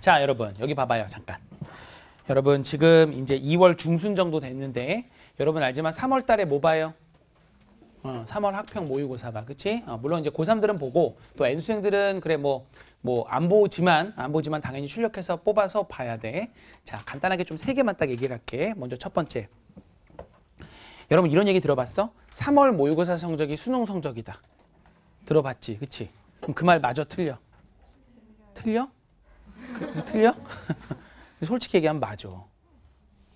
자, 여러분 여기 봐봐요. 잠깐. 여러분 지금 이제 2월 중순 정도 됐는데 여러분 알지만 3월 달에 뭐 봐요? 어, 3월 학평 모의고사 봐. 그치? 어, 물론 이제 고3들은 보고 또 N수생들은 그래 뭐 뭐 안 보지만 안 보지만 당연히 출력해서 뽑아서 봐야 돼. 자, 간단하게 좀 세 개만 딱 얘기를 할게. 먼저 첫 번째. 여러분 이런 얘기 들어봤어? 3월 모의고사 성적이 수능 성적이다. 들어봤지? 그치? 그럼 그 말 마저 틀려. 틀려? 그, 틀려? 솔직히 얘기하면 맞아.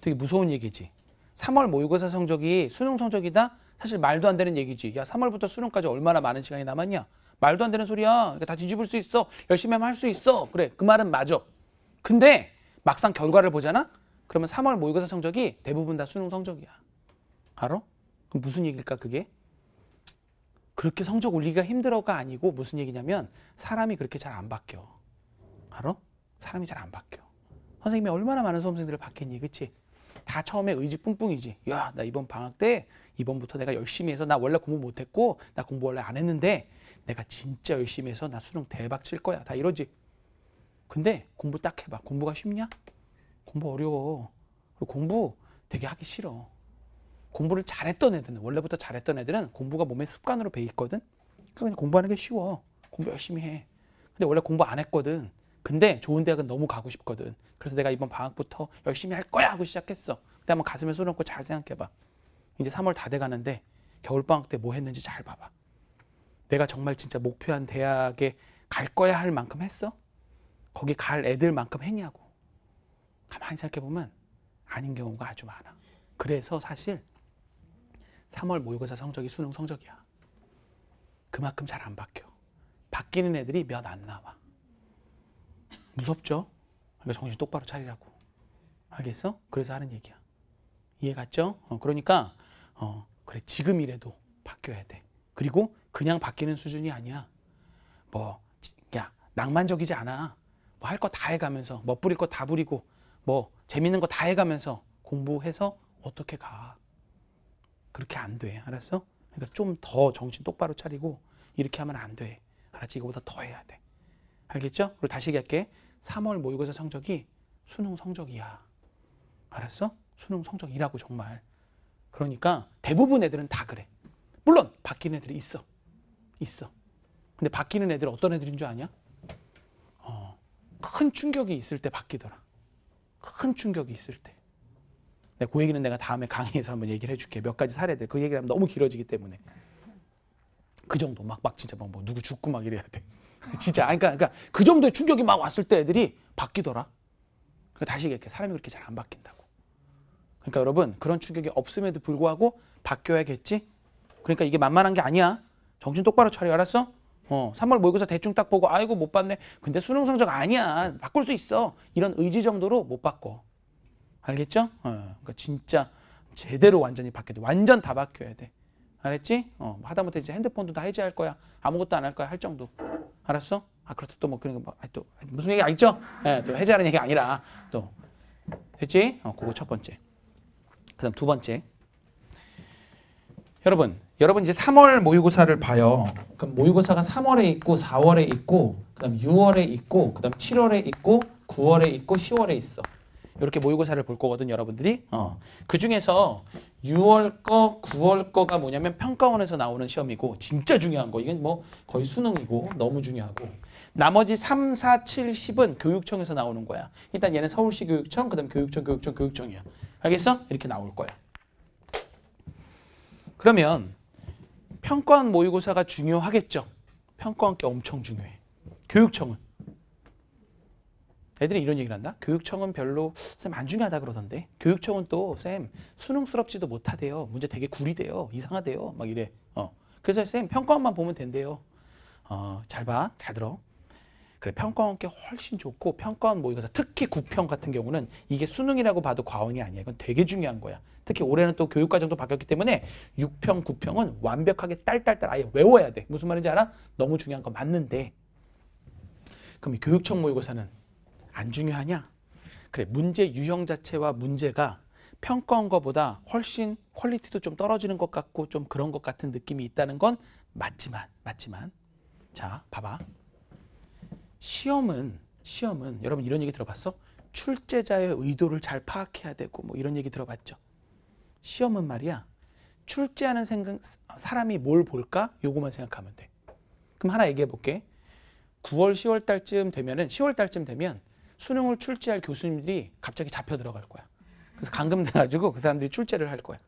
되게 무서운 얘기지. 3월 모의고사 성적이 수능 성적이다? 사실 말도 안 되는 얘기지. 야, 3월부터 수능까지 얼마나 많은 시간이 남았냐? 말도 안 되는 소리야. 그러니까 다 뒤집을 수 있어. 열심히 하면 할 수 있어. 그래, 그 말은 맞아. 근데 막상 결과를 보잖아? 그러면 3월 모의고사 성적이 대부분 다 수능 성적이야. 알아? 그럼 무슨 얘기일까, 그게? 그렇게 성적 올리기가 힘들어가 아니고 무슨 얘기냐면 사람이 그렇게 잘 안 바뀌어. 알아? 사람이 잘 안 바뀌어. 선생님이 얼마나 많은 수험생들을 바뀌니, 그치? 다 처음에 의지 뿜뿜이지. 야, 나 이번 방학 때 이번부터 내가 열심히 해서 나 원래 공부 못했고 나 공부 원래 안 했는데 내가 진짜 열심히 해서 나 수능 대박 칠 거야. 다 이러지. 근데 공부 딱 해봐. 공부가 쉽냐? 공부 어려워. 그리고 공부 되게 하기 싫어. 공부를 잘했던 애들은 원래부터 잘했던 애들은 공부가 몸에 습관으로 배 있거든. 그러니까 공부하는 게 쉬워. 공부 열심히 해. 근데 원래 공부 안 했거든. 근데 좋은 대학은 너무 가고 싶거든. 그래서 내가 이번 방학부터 열심히 할 거야 하고 시작했어. 근데 한번 가슴에 손 얹고 잘 생각해봐. 이제 3월 다 돼가는데 겨울방학 때 뭐 했는지 잘 봐봐. 내가 정말 진짜 목표한 대학에 갈 거야 할 만큼 했어? 거기 갈 애들만큼 했냐고. 가만히 생각해보면 아닌 경우가 아주 많아. 그래서 사실 3월 모의고사 성적이 수능 성적이야. 그만큼 잘 안 바뀌어. 바뀌는 애들이 몇 안 나와. 무섭죠? 그러니까 정신 똑바로 차리라고. 알겠어? 그래서 하는 얘기야. 이해 갔죠? 어, 그러니까 어, 그래 지금이라도 바뀌어야 돼. 그리고 그냥 바뀌는 수준이 아니야. 뭐 야, 낭만적이지 않아. 뭐 할 거 다 해가면서 뭐 뿌릴 거다 뿌리고 뭐 재밌는 거 다 해가면서 공부해서 어떻게 가. 그렇게 안 돼. 알았어? 그러니까 좀 더 정신 똑바로 차리고 이렇게 하면 안 돼. 알았지? 이거보다 더 해야 돼. 알겠죠? 그리고 다시 얘기할게. 3월 모의고사 성적이 수능 성적이야. 알았어? 수능 성적이라고 정말. 그러니까 대부분 애들은 다 그래. 물론 바뀌는 애들이 있어. 있어. 근데 바뀌는 애들 어떤 애들인 줄 아냐? 어, 큰 충격이 있을 때 바뀌더라. 큰 충격이 있을 때. 네, 그 얘기는 내가 다음에 강의에서 한번 얘기를 해줄게. 몇 가지 사례들. 그 얘기를 하면 너무 길어지기 때문에. 그 정도. 막, 막 진짜 막뭐 누구 죽고 막 이래야 돼. 진짜. 그러니까, 그러니까 그 정도의 충격이 막 왔을 때 애들이 바뀌더라. 그 다시 이렇게 사람이 그렇게 잘 안 바뀐다고. 그러니까 여러분 그런 충격이 없음에도 불구하고 바뀌어야겠지. 그러니까 이게 만만한 게 아니야. 정신 똑바로 차려 알았어? 어, 3월 모의고사 대충 딱 보고 아이고 못 봤네. 근데 수능 성적 아니야. 바꿀 수 있어. 이런 의지 정도로 못 바꿔. 알겠죠? 어, 그러니까 진짜 제대로 완전히 바뀌어야 돼. 완전 다 바뀌어야 돼. 알았지? 어, 뭐 하다못해 이제 핸드폰도 다 해제할 거야. 아무것도 안 할 거야. 할 정도. 알았어? 아, 그렇다 또뭐 그런 거, 뭐, 아니, 또, 무슨 얘기 알겠죠? 예, 또 해제하는 얘기 아니라, 또. 됐지? 어, 그거 첫 번째. 그 다음 두 번째. 여러분, 여러분 이제 3월 모의고사를 봐요. 그럼 모의고사가 3월에 있고, 4월에 있고, 그 다음 6월에 있고, 그 다음 7월에 있고, 9월에 있고, 10월에 있어. 이렇게 모의고사를 볼 거거든 여러분들이. 어. 그 중에서 6월 거, 9월 거가 뭐냐면 평가원에서 나오는 시험이고 진짜 중요한 거. 이건 뭐 거의 수능이고 너무 중요하고. 나머지 3, 4, 7, 10은 교육청에서 나오는 거야. 일단 얘는 서울시 교육청, 그다음 교육청, 교육청, 교육청이야. 알겠어? 이렇게 나올 거야. 그러면 평가원 모의고사가 중요하겠죠. 평가원 게 엄청 중요해. 교육청은. 애들이 이런 얘기를 한다. 교육청은 별로 쌤 안 중요하다 그러던데. 교육청은 또 쌤 수능스럽지도 못하대요. 문제 되게 구리대요. 이상하대요. 막 이래. 어. 그래서 쌤 평가원만 보면 된대요. 어, 잘 봐. 잘 들어. 그래 평가원 게 훨씬 좋고 평가원 모의고사 뭐 특히 구평 같은 경우는 이게 수능이라고 봐도 과언이 아니야. 이건 되게 중요한 거야. 특히 올해는 또 교육과정도 바뀌었기 때문에 6평, 9평은 완벽하게 딸딸딸 아예 외워야 돼. 무슨 말인지 알아? 너무 중요한 거 맞는데. 그럼 이 교육청 모의고사는 안 중요하냐? 그래, 문제 유형 자체와 문제가 평가한 것보다 훨씬 퀄리티도 좀 떨어지는 것 같고 좀 그런 것 같은 느낌이 있다는 건 맞지만, 맞지만. 자, 봐봐. 시험은, 시험은, 여러분 이런 얘기 들어봤어? 출제자의 의도를 잘 파악해야 되고 뭐 이런 얘기 들어봤죠? 시험은 말이야. 출제하는 생각, 사람이 뭘 볼까? 요거만 생각하면 돼. 그럼 하나 얘기해 볼게. 9월, 10월 달쯤 되면은 10월 달쯤 되면 수능을 출제할 교수님들이 갑자기 잡혀 들어갈 거야. 그래서 감금돼가지고 그 사람들이 출제를 할 거야.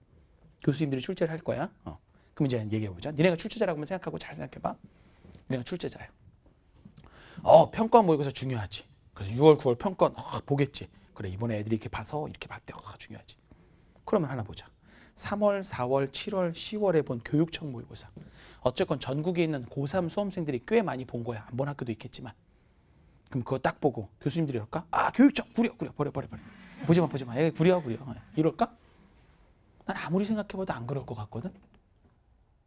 교수님들이 출제를 할 거야. 어. 그럼 이제 얘기해보자. 니네가 출제자라고만 생각하고 잘 생각해봐. 니네가 출제자야. 어, 평가 모의고사 중요하지. 그래서 6월, 9월 평가원 어, 아, 보겠지. 그래, 이번에 애들이 이렇게 봐서 이렇게 봤대. 어, 중요하지. 그러면 하나 보자. 3월, 4월, 7월, 10월에 본 교육청 모의고사. 어쨌건 전국에 있는 고3 수험생들이 꽤 많이 본 거야. 안 본 학교도 있겠지만. 그럼 그거 딱 보고 교수님들이 이럴까? 아교육청 구려 구려 버려 버려 버려 보지마 보지마 얘 구려 구려 이럴까? 난 아무리 생각해봐도 안 그럴 것 같거든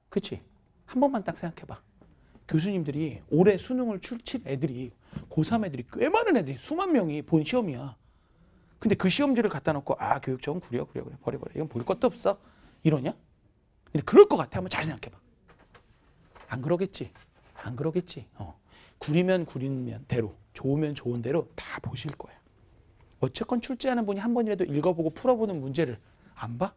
그치? 한 번만 딱 생각해봐 교수님들이 올해 수능을 출첵 애들이 고3 애들이 꽤 많은 애들이 수만 명이 본 시험이야 근데 그 시험지를 갖다 놓고 아교육청은 구려 구려 구려. 버려 버려 이건 볼 것도 없어 이러냐? 근데 그럴 것 같아 한번 잘 생각해봐 안 그러겠지 안 그러겠지 어. 구리면 구리면 대로 좋으면 좋은 대로 다 보실 거야. 어쨌건 출제하는 분이 한 번이라도 읽어보고 풀어보는 문제를 안 봐?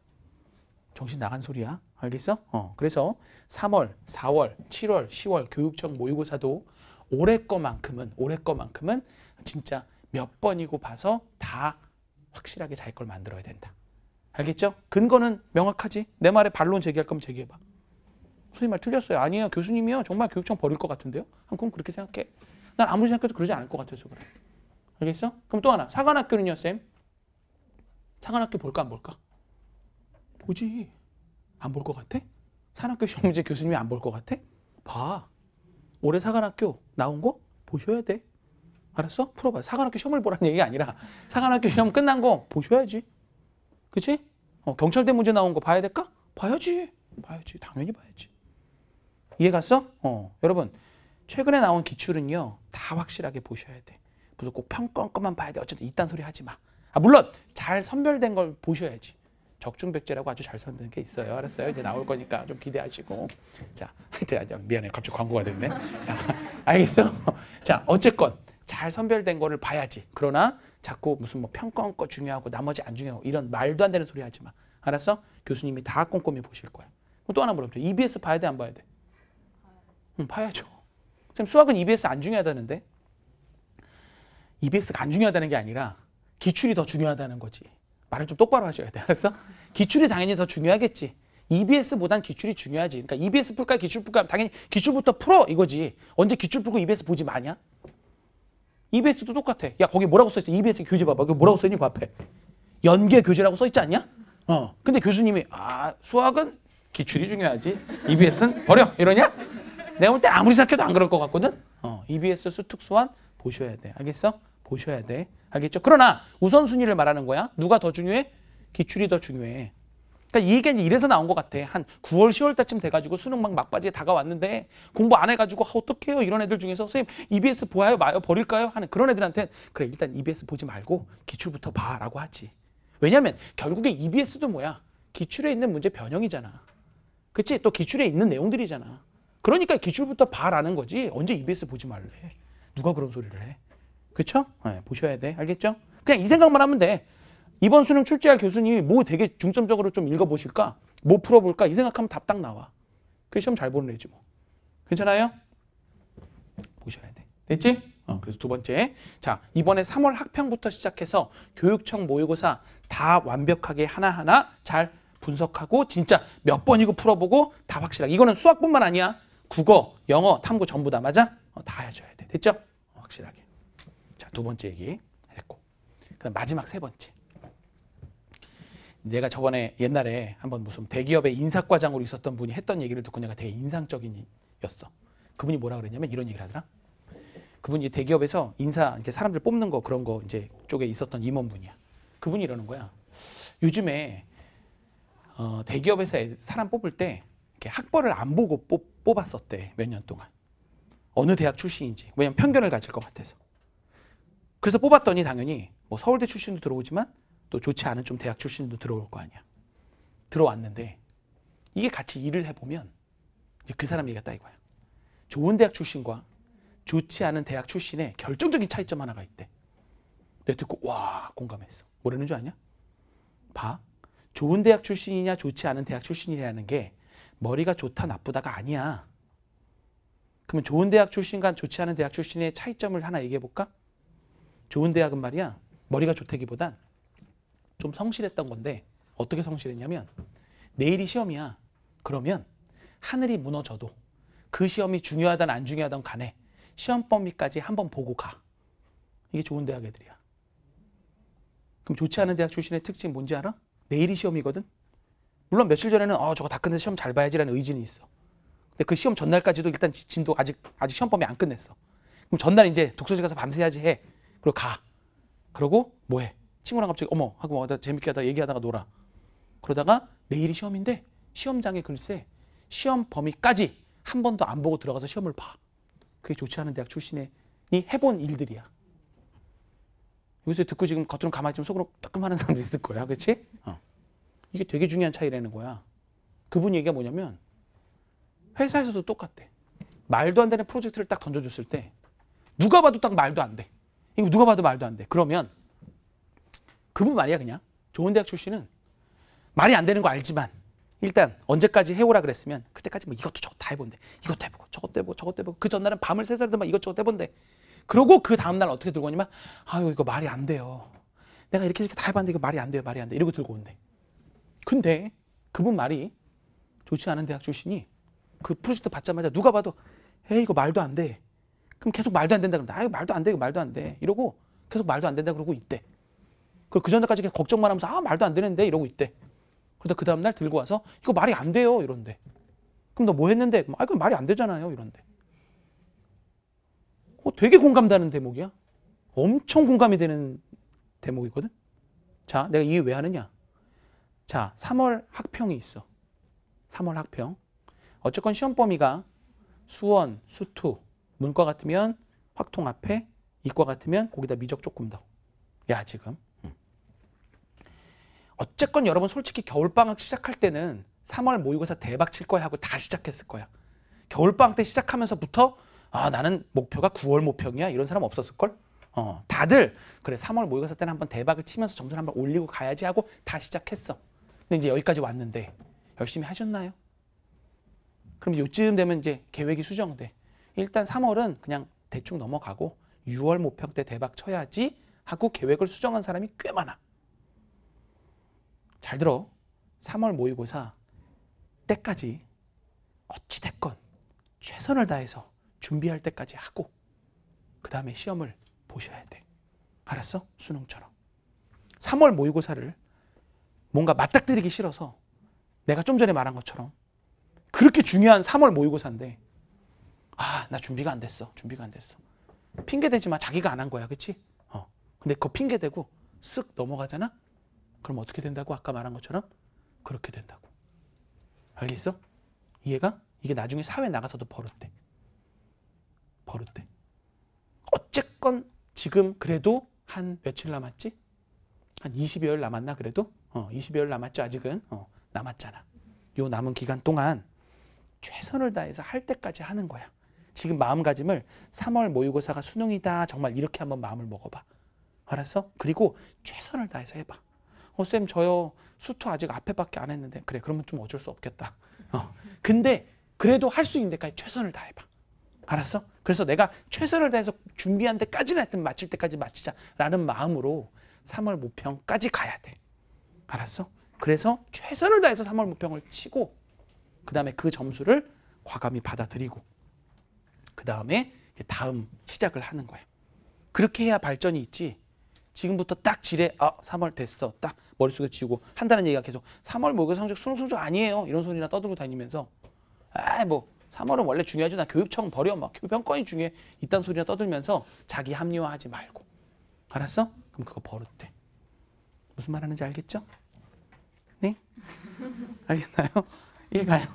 정신 나간 소리야. 알겠어? 어. 그래서 3월, 4월, 7월, 10월 교육청 모의고사도 올해 거만큼은 올해 거만큼은 진짜 몇 번이고 봐서 다 확실하게 잘 걸 만들어야 된다. 알겠죠? 근거는 명확하지? 내 말에 반론 제기할 거면 제기해봐. 선생님 말 틀렸어요. 아니에요. 교수님이요. 정말 교육청 버릴 것 같은데요. 그럼 그렇게 생각해. 난 아무리 생각해도 그러지 않을 것 같아서 그래. 알겠어? 그럼 또 하나. 사관학교는요, 쌤? 사관학교 볼까 안 볼까? 보지. 안 볼 것 같아? 사관학교 시험 문제 교수님이 안 볼 것 같아? 봐. 올해 사관학교 나온 거 보셔야 돼. 알았어? 풀어봐. 사관학교 시험을 보라는 얘기가 아니라 사관학교 시험 끝난 거 보셔야지. 그치? 어, 경찰대 문제 나온 거 봐야 될까? 봐야지. 봐야지. 당연히 봐야지. 이해 갔어? 어, 여러분 최근에 나온 기출은요. 다 확실하게 보셔야 돼. 무슨 꼭 평권 것만 봐야 돼. 어쨌든 이딴 소리 하지 마. 아 물론 잘 선별된 걸 보셔야지. 적중백제라고 아주 잘 선별된 게 있어요. 알았어요? 이제 나올 거니까 좀 기대하시고. 자, 하여튼 아, 미안해. 갑자기 광고가 됐네. 자, 알겠어? 자, 어쨌건 잘 선별된 거를 봐야지. 그러나 자꾸 무슨 뭐 평권 거 중요하고 나머지 안 중요하고 이런 말도 안 되는 소리 하지 마. 알았어? 교수님이 다 꼼꼼히 보실 거야. 또 하나 물어보죠. EBS 봐야 돼, 안 봐야 돼? 응, 봐야죠. 그럼 수학은 EBS 안 중요하다는데? EBS가 안 중요하다는 게 아니라 기출이 더 중요하다는 거지. 말을 좀 똑바로 하셔야 돼. 알았어? 기출이 당연히 더 중요하겠지. EBS보단 기출이 중요하지. 그러니까 EBS 풀까 기출 풀까 당연히 기출부터 풀어 이거지. 언제 기출 풀고 EBS 보지 마냐? EBS도 똑같아. 야 거기 뭐라고 써있어? EBS 교재 봐봐. 그 뭐라고 써있니 그 앞에. 연계 교재라고 써있지 않냐? 어. 근데 교수님이 아 수학은 기출이 중요하지. EBS는 버려 이러냐? 내가 볼 때 아무리 생각해도 안 그럴 것 같거든? 어, EBS 수특수한 보셔야 돼. 알겠어? 보셔야 돼. 알겠죠? 그러나 우선순위를 말하는 거야. 누가 더 중요해? 기출이 더 중요해. 그러니까 이게 이래서 제이 나온 것 같아. 한 9월, 10월 달쯤 돼가지고 수능 막 막바지에 다가왔는데 공부 안 해가지고 아, 어떡해요? 이런 애들 중에서 선생님 EBS 보아요? 마요? 버릴까요? 하는 그런 애들한테 그래 일단 EBS 보지 말고 기출부터 봐라고 하지. 왜냐면 결국에 EBS도 뭐야? 기출에 있는 문제 변형이잖아. 그치? 또 기출에 있는 내용들이잖아. 그러니까 기출부터 봐라는 거지. 언제 EBS 보지 말래. 누가 그런 소리를 해. 그렇죠? 네, 보셔야 돼. 알겠죠? 그냥 이 생각만 하면 돼. 이번 수능 출제할 교수님이 뭐 되게 중점적으로 좀 읽어보실까? 뭐 풀어볼까? 이 생각하면 답 딱 나와. 그 시험 잘 보는 애지 뭐. 괜찮아요? 보셔야 돼. 됐지? 어, 그래서 두 번째. 자, 이번에 3월 학평부터 시작해서 교육청 모의고사 다 완벽하게 하나하나 잘 분석하고 진짜 몇 번이고 풀어보고 다 확실하게. 이거는 수학뿐만 아니야. 국어, 영어, 탐구 전부 다 맞아? 어, 다 해줘야 돼. 됐죠? 어, 확실하게. 자, 두 번째 얘기 했고. 그다음 마지막 세 번째. 내가 저번에 옛날에 한번 무슨 대기업의 인사과장으로 있었던 분이 했던 얘기를 듣고 내가 되게 인상적인 였어. 그분이 뭐라 그랬냐면 이런 얘기를 하더라. 그분이 대기업에서 인사 이렇게 사람들 뽑는 거 그런 거 이제 쪽에 있었던 임원분이야. 그분이 이러는 거야. 요즘에 어, 대기업에서 사람 뽑을 때 이렇게 학벌을 안 보고 뽑, 았었대 몇 년 동안. 어느 대학 출신인지. 왜냐면 편견을 가질 것 같아서. 그래서 뽑았더니 당연히 뭐 서울대 출신도 들어오지만 또 좋지 않은 좀 대학 출신도 들어올 거 아니야. 들어왔는데 이게 같이 일을 해보면 그 사람 얘기가 딱 이거야. 좋은 대학 출신과 좋지 않은 대학 출신의 결정적인 차이점 하나가 있대. 내가 듣고 와 공감했어. 뭐라는 줄 아냐? 봐. 좋은 대학 출신이냐 좋지 않은 대학 출신이냐는 게 머리가 좋다 나쁘다가 아니야. 그러면 좋은 대학 출신과 좋지 않은 대학 출신의 차이점을 하나 얘기해 볼까? 좋은 대학은 말이야 머리가 좋다기보단 좀 성실했던 건데 어떻게 성실했냐면 내일이 시험이야. 그러면 하늘이 무너져도 그 시험이 중요하든 안 중요하든 간에 시험 범위까지 한번 보고 가. 이게 좋은 대학 애들이야. 그럼 좋지 않은 대학 출신의 특징 뭔지 알아? 내일이 시험이거든? 물론 며칠 전에는 어 저거 다 끝내서 시험 잘 봐야지라는 의지는 있어. 근데 그 시험 전날까지도 일단 진도 아직 아직 시험 범위 안 끝냈어. 그럼 전날 이제 독서실 가서 밤새야지 해. 그리고 가. 그러고 뭐 해? 친구랑 갑자기 어머 하고 뭐 재밌게 하다 얘기하다가 놀아. 그러다가 내일이 시험인데 시험장에 글쎄 시험 범위까지 한 번도 안 보고 들어가서 시험을 봐. 그게 좋지 않은 대학 출신이 해본 일들이야. 요새 듣고 지금 겉으로 가만히 좀 속으로 뜨끔 하는 사람도 있을 거야. 그렇지? 어. 이게 되게 중요한 차이라는 거야. 그분 얘기가 뭐냐면 회사에서도 똑같대. 말도 안 되는 프로젝트를 딱 던져줬을 때 누가 봐도 딱 말도 안 돼. 이거 누가 봐도 말도 안 돼. 그러면 그분 말이야 그냥 좋은 대학 출신은 말이 안 되는 거 알지만 일단 언제까지 해오라 그랬으면 그때까지 뭐 이것도 저것도 다 해본대. 이것도 해보고 저것도 해보고 저것도 해보고 그 전날은 밤을 새서라도 막 이것저것 해본대. 그러고 그 다음날 어떻게 들고 오냐면 아유 이거 말이 안 돼요. 내가 이렇게 이렇게 다 해봤는데 이거 말이 안 돼요 말이 안 돼. 이러고 들고 온대. 근데 그분 말이 좋지 않은 대학 출신이 그 프로젝트 받자마자 누가 봐도 에이 이거 말도 안 돼. 그럼 계속 말도 안 된다 그러면 이거 말도 안 돼. 이거 말도 안 돼. 이러고 계속 말도 안 된다 그러고 있대. 그, 그 전날까지 걱정만 하면서 아 말도 안 되는데 이러고 있대. 그러다 그 다음날 들고 와서 이거 말이 안 돼요 이런데. 그럼 너 뭐 했는데? 아 이거 말이 안 되잖아요 이런데. 어, 되게 공감되는 대목이야. 엄청 공감이 되는 대목이거든. 자, 내가 이게 왜 하느냐? 자, 3월 학평이 있어. 3월 학평. 어쨌건 시험 범위가 수원, 수투, 문과 같으면 확통 앞에, 이과 같으면 거기다 미적 조금 더. 야, 지금. 음. 어쨌건 여러분 솔직히 겨울방학 시작할 때는 3월 모의고사 대박 칠 거야 하고 다 시작했을 거야. 겨울방학 때 시작하면서부터 아 나는 목표가 9월 모평이야 이런 사람 없었을걸? 어 다들 그래 3월 모의고사 때는 한번 대박을 치면서 점수를 한번 올리고 가야지 하고 다 시작했어. 근데 이제 여기까지 왔는데 열심히 하셨나요? 그럼 요쯤 되면 이제 계획이 수정돼. 일단 3월은 그냥 대충 넘어가고 6월 모평 때 대박 쳐야지 하고 계획을 수정한 사람이 꽤 많아. 잘 들어. 3월 모의고사 때까지 어찌됐건 최선을 다해서 준비할 때까지 하고 그 다음에 시험을 보셔야 돼. 알았어? 수능처럼. 3월 모의고사를 뭔가 맞닥뜨리기 싫어서 내가 좀 전에 말한 것처럼 그렇게 중요한 3월 모의고사인데 아, 나 준비가 안 됐어. 준비가 안 됐어. 핑계 대지 만 자기가 안 한 거야. 그치? 어. 근데 그거 핑계 대고 쓱 넘어가잖아? 그럼 어떻게 된다고? 아까 말한 것처럼 그렇게 된다고. 알겠어? 이해가? 이게 나중에 사회 나가서도 버릇돼. 버릇돼. 어쨌건 지금 그래도 한 며칠 남았지? 한 20여일 남았나 그래도? 어, 20여일 남았죠, 아직은. 어, 남았잖아. 요 남은 기간 동안 최선을 다해서 할 때까지 하는 거야. 지금 마음가짐을 3월 모의고사가 수능이다. 정말 이렇게 한번 마음을 먹어봐. 알았어? 그리고 최선을 다해서 해봐. 어, 쌤, 저요. 수토 아직 앞에밖에 안 했는데. 그래, 그러면 좀 어쩔 수 없겠다. 어. 근데 그래도 할 수 있는 데까지 최선을 다해봐. 알았어? 그래서 내가 최선을 다해서 준비한 데까지는 하여튼 마칠 때까지 마치자라는 마음으로 3월 모평까지 가야 돼. 알았어? 그래서 최선을 다해서 3월 모평을 치고 그 다음에 그 점수를 과감히 받아들이고 그 다음에 다음 시작을 하는 거야. 그렇게 해야 발전이 있지. 지금부터 딱 지뢰, 아, 3월 됐어. 딱 머릿속에 지우고 한다는 얘기가 계속 3월 목요 성적 수능 성적 아니에요. 이런 소리나 떠들고 다니면서 아, 뭐 3월은 원래 중요하지. 나 교육청 버려. 막 교병권이 중요해. 이딴 소리나 떠들면서 자기 합리화하지 말고. 알았어? 그럼 그거 버릇돼. 무슨 말 하는지 알겠죠? 네? 알겠나요? 이해가요?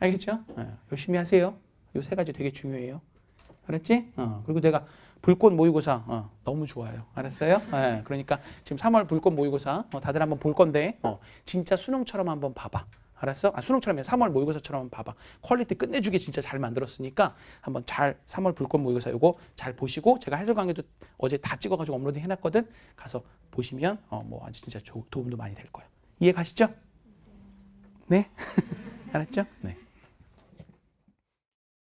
알겠죠? 어, 열심히 하세요. 요세 가지 되게 중요해요. 알았지? 어, 그리고 내가 불꽃 모의고사 어, 너무 좋아요. 알았어요? 네, 그러니까 지금 3월 불꽃 모의고사 어, 다들 한번 볼 건데 어, 진짜 수능처럼 한번 봐봐. 알았어? 아, 수능처럼이 3월 모의고사처럼 봐봐. 퀄리티 끝내주게 진짜 잘 만들었으니까 한번 잘 3월 불꽃 모의고사 이거 잘 보시고 제가 해설 강의도 어제 다 찍어가지고 업로드 해놨거든. 가서 보시면 어, 뭐 아주 진짜 도움도 많이 될 거야. 이해 가시죠? 네? 알았죠? 네.